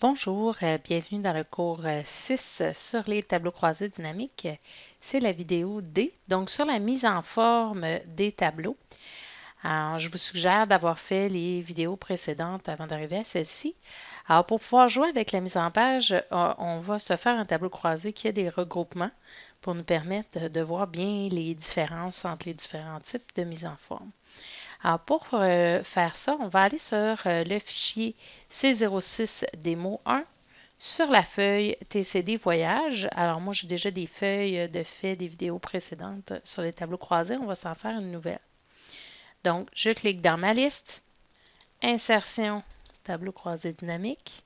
Bonjour, euh, bienvenue dans le cours 6 euh, sur les tableaux croisés dynamiques. C'est la vidéo D, donc sur la mise en forme des tableaux. je vous suggère d'avoir fait les vidéos précédentes avant d'arriver à celle-ci. Alors, pour pouvoir jouer avec la mise en page, euh, on va se faire un tableau croisé qui a des regroupements pour nous permettre de voir bien les différences entre les différents types de mise en forme. Alors, pour euh, faire ça, on va aller sur euh, le fichier C06 démo 1 sur la feuille TCD Voyage. Alors, moi, j'ai déjà des feuilles de fait des vidéos précédentes sur les tableaux croisés. On va s'en faire une nouvelle. Donc, je clique dans ma liste, insertion tableau croisé dynamique.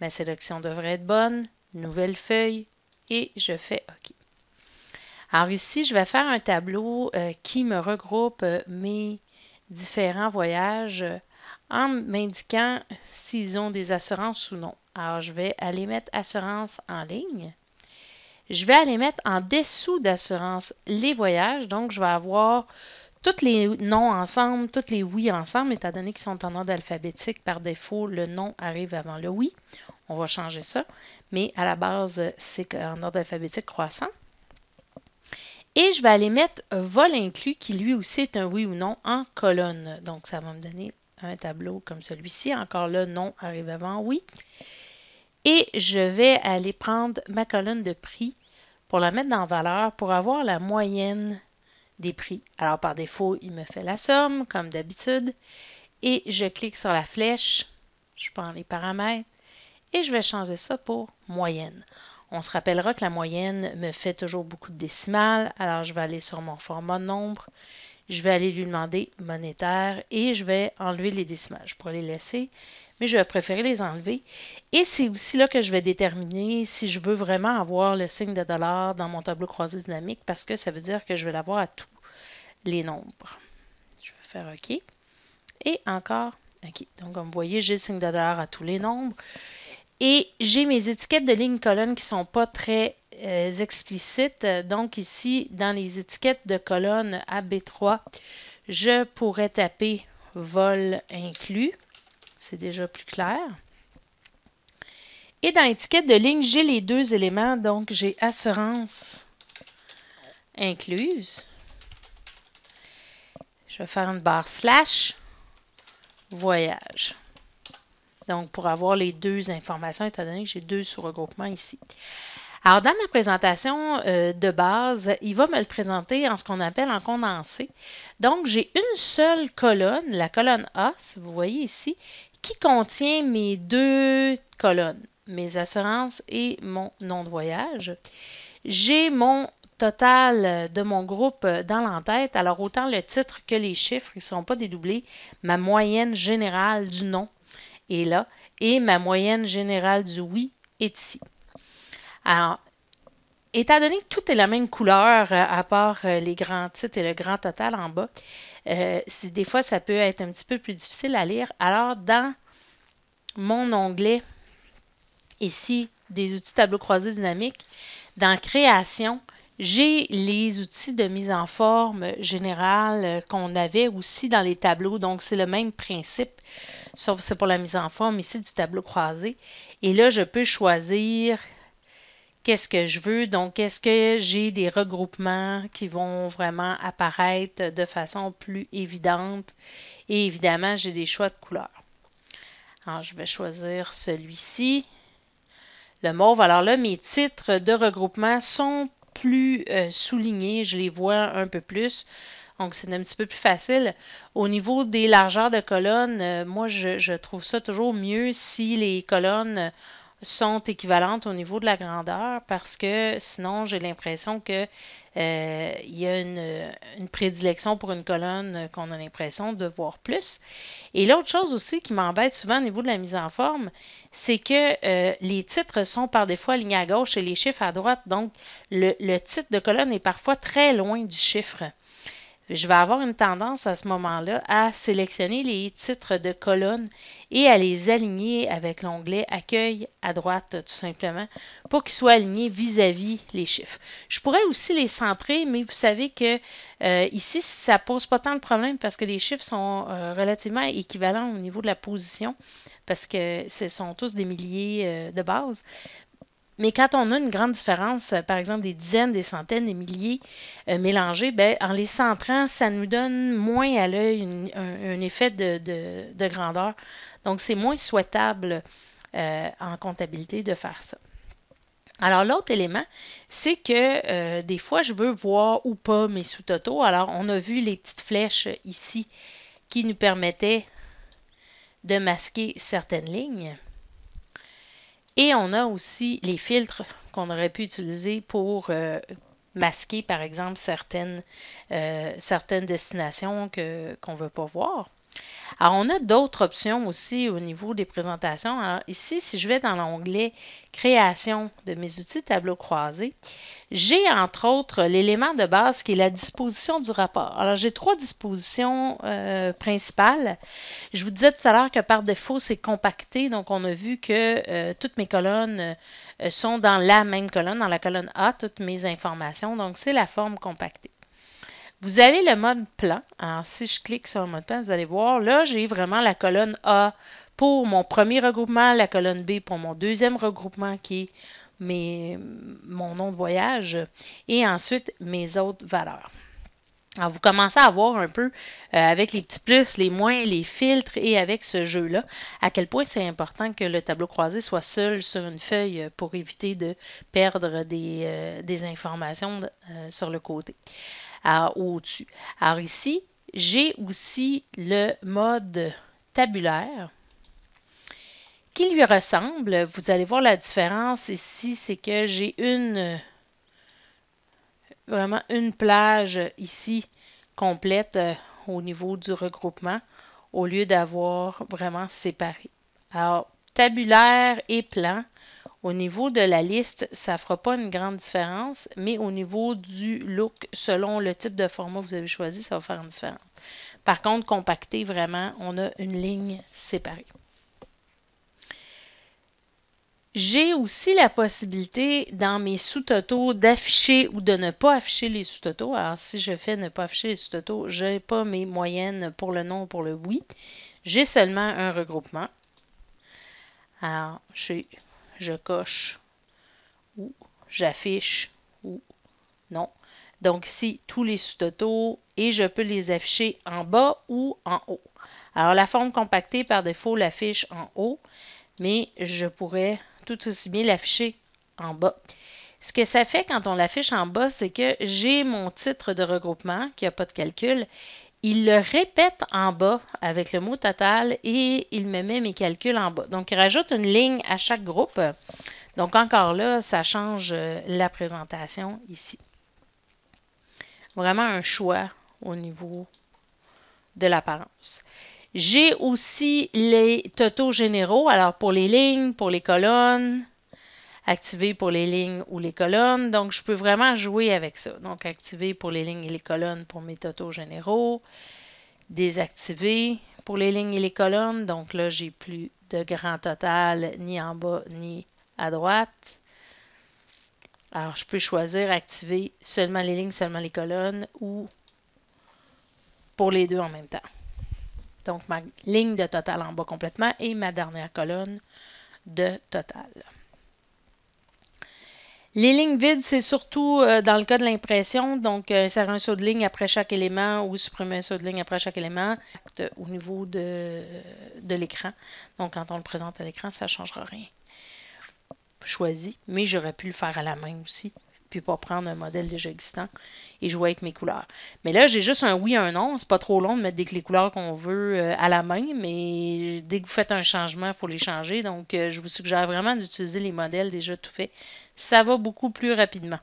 Ma sélection devrait être bonne. Nouvelle feuille. Et je fais OK. Alors ici, je vais faire un tableau euh, qui me regroupe euh, mes différents voyages euh, en m'indiquant s'ils ont des assurances ou non. Alors, je vais aller mettre assurance en ligne. Je vais aller mettre en dessous d'assurance les voyages. Donc, je vais avoir tous les noms ensemble, toutes les oui ensemble, étant donné qu'ils sont en ordre alphabétique, par défaut, le nom arrive avant le oui. On va changer ça, mais à la base, c'est en ordre alphabétique croissant. Et je vais aller mettre vol inclus, qui lui aussi est un oui ou non, en colonne. Donc, ça va me donner un tableau comme celui-ci. Encore là, non arrive avant oui. Et je vais aller prendre ma colonne de prix pour la mettre dans valeur pour avoir la moyenne des prix. Alors par défaut, il me fait la somme, comme d'habitude. Et je clique sur la flèche, je prends les paramètres et je vais changer ça pour moyenne. On se rappellera que la moyenne me fait toujours beaucoup de décimales, alors je vais aller sur mon format nombre je vais aller lui demander monétaire et je vais enlever les décimales. Je pourrais les laisser, mais je vais préférer les enlever. Et c'est aussi là que je vais déterminer si je veux vraiment avoir le signe de dollar dans mon tableau croisé dynamique parce que ça veut dire que je vais l'avoir à tous les nombres. Je vais faire OK. Et encore, OK. Donc, comme vous voyez, j'ai le signe de dollar à tous les nombres. Et j'ai mes étiquettes de ligne colonne qui ne sont pas très euh, explicites. Donc ici, dans les étiquettes de colonne AB3, je pourrais taper vol inclus. C'est déjà plus clair. Et dans l'étiquette de ligne, j'ai les deux éléments. Donc j'ai assurance incluse. Je vais faire une barre slash voyage. Donc, pour avoir les deux informations, étant donné que j'ai deux sous-regroupements ici. Alors, dans ma présentation euh, de base, il va me le présenter en ce qu'on appelle en condensé. Donc, j'ai une seule colonne, la colonne A, vous voyez ici, qui contient mes deux colonnes, mes assurances et mon nom de voyage. J'ai mon total de mon groupe dans l'entête. Alors, autant le titre que les chiffres, ils ne sont pas dédoublés. Ma moyenne générale du nom est là et ma moyenne générale du oui est ici. Alors, étant donné que tout est la même couleur, euh, à part euh, les grands titres et le grand total en bas, euh, si des fois ça peut être un petit peu plus difficile à lire. Alors, dans mon onglet ici des outils tableau croisés dynamique, dans Création, j'ai les outils de mise en forme générale euh, qu'on avait aussi dans les tableaux. Donc, c'est le même principe, sauf que c'est pour la mise en forme ici du tableau croisé. Et là, je peux choisir qu'est-ce que je veux. Donc, est-ce que j'ai des regroupements qui vont vraiment apparaître de façon plus évidente? Et évidemment, j'ai des choix de couleurs. Alors, je vais choisir celui-ci, le mauve. Alors là, mes titres de regroupement sont plus euh, soulignés, je les vois un peu plus. Donc, c'est un petit peu plus facile. Au niveau des largeurs de colonnes, euh, moi, je, je, trouve ça toujours mieux si les colonnes sont équivalentes au niveau de la grandeur parce que sinon, j'ai l'impression que euh, il y a une, prédilection pour une colonne qu'on a l'impression de voir plus. Et l'autre chose aussi qui m'embête souvent au niveau de la mise en forme, c'est que euh, les titres sont par des fois alignés à gauche et les chiffres à droite. Donc, le titre de colonne est parfois très loin du chiffre je vais avoir une tendance à ce moment-là à sélectionner les titres de colonne et à les aligner avec l'onglet Accueil à droite, tout simplement, pour qu'ils soient alignés vis-à-vis les chiffres. Je pourrais aussi les centrer, mais vous savez que euh, ici, ça ne pose pas tant de problème parce que les chiffres sont euh, relativement équivalents au niveau de la position parce que ce sont tous des milliers euh, de bases. Mais quand on a une grande différence, euh, par exemple des dizaines, des centaines, des milliers euh, mélangés, ben, en les centrant, ça nous donne moins à l'œil un, effet de, grandeur. Donc, c'est moins souhaitable euh, en comptabilité de faire ça. Alors, l'autre élément, c'est que des fois, je veux voir ou pas mes sous-totaux. Alors, on a vu les petites flèches ici qui nous permettaient de masquer certaines lignes. Et on a aussi les filtres qu'on aurait pu utiliser pour euh, masquer, par exemple, certaines, euh, destinations qu'on ne veut pas voir. Alors, on a d'autres options aussi au niveau des présentations. Alors, ici, si je vais dans l'onglet Création de mes outils tableau croisé, j'ai entre autres l'élément de base qui est la disposition du rapport. Alors, j'ai trois dispositions euh, principales. Je vous disais tout à l'heure que par défaut, c'est compacté. Donc, on a vu que euh, toutes mes colonnes euh, sont dans la même colonne, dans la colonne A, toutes mes informations. Donc, c'est la forme compactée. Vous avez le mode plan. Alors, si je clique sur le mode plan, vous allez voir, là, j'ai vraiment la colonne A pour mon premier regroupement, la colonne B pour mon deuxième regroupement qui est mon nom de voyage et ensuite mes autres valeurs. Alors, vous commencez à voir un peu euh, avec les petits plus, les moins, les filtres et avec ce jeu-là, à quel point c'est important que le tableau croisé soit seul sur une feuille pour éviter de perdre des, euh, informations euh, sur le côté dessus Alors ici, j'ai aussi le mode tabulaire qui lui ressemble. Vous allez voir la différence ici, c'est que j'ai une vraiment une plage ici complète euh, au niveau du regroupement au lieu d'avoir vraiment séparé. Alors, tabulaire et plan, au niveau de la liste, ça ne fera pas une grande différence, mais au niveau du look, selon le type de format que vous avez choisi, ça va faire une différence. Par contre, compacté, vraiment, on a une ligne séparée. J'ai aussi la possibilité dans mes sous-totaux d'afficher ou de ne pas afficher les sous-totaux. Alors, si je fais ne pas afficher les sous-totaux, je n'ai pas mes moyennes pour le non ou pour le oui. J'ai seulement un regroupement. Alors, suis je coche ou j'affiche ou non. Donc ici, tous les sous-totaux et je peux les afficher en bas ou en haut. Alors la forme compactée par défaut l'affiche en haut, mais je pourrais tout aussi bien l'afficher en bas. Ce que ça fait quand on l'affiche en bas, c'est que j'ai mon titre de regroupement qui n'a pas de calcul il le répète en bas avec le mot total et il me met mes calculs en bas. Donc, il rajoute une ligne à chaque groupe. Donc, encore là, ça change euh, la présentation ici. Vraiment un choix au niveau de l'apparence. J'ai aussi les totaux généraux. Alors, pour les lignes, pour les colonnes, Activer pour les lignes ou les colonnes. Donc, je peux vraiment jouer avec ça. Donc, activer pour les lignes et les colonnes pour mes totaux généraux. Désactiver pour les lignes et les colonnes. Donc là, j'ai plus de grand total ni en bas ni à droite. Alors, je peux choisir activer seulement les lignes, seulement les colonnes ou pour les deux en même temps. Donc, ma ligne de total en bas complètement et ma dernière colonne de total. Les lignes vides, c'est surtout euh, dans le cas de l'impression, donc insérer euh, un saut de ligne après chaque élément ou supprimer un saut de ligne après chaque élément au niveau de, de l'écran. Donc quand on le présente à l'écran, ça ne changera rien. Choisi, mais j'aurais pu le faire à la main aussi puis pas prendre un modèle déjà existant et jouer avec mes couleurs. Mais là, j'ai juste un oui, un non. C'est pas trop long de mettre les couleurs qu'on veut euh, à la main, mais dès que vous faites un changement, il faut les changer. Donc, euh, je vous suggère vraiment d'utiliser les modèles déjà tout faits. Ça va beaucoup plus rapidement.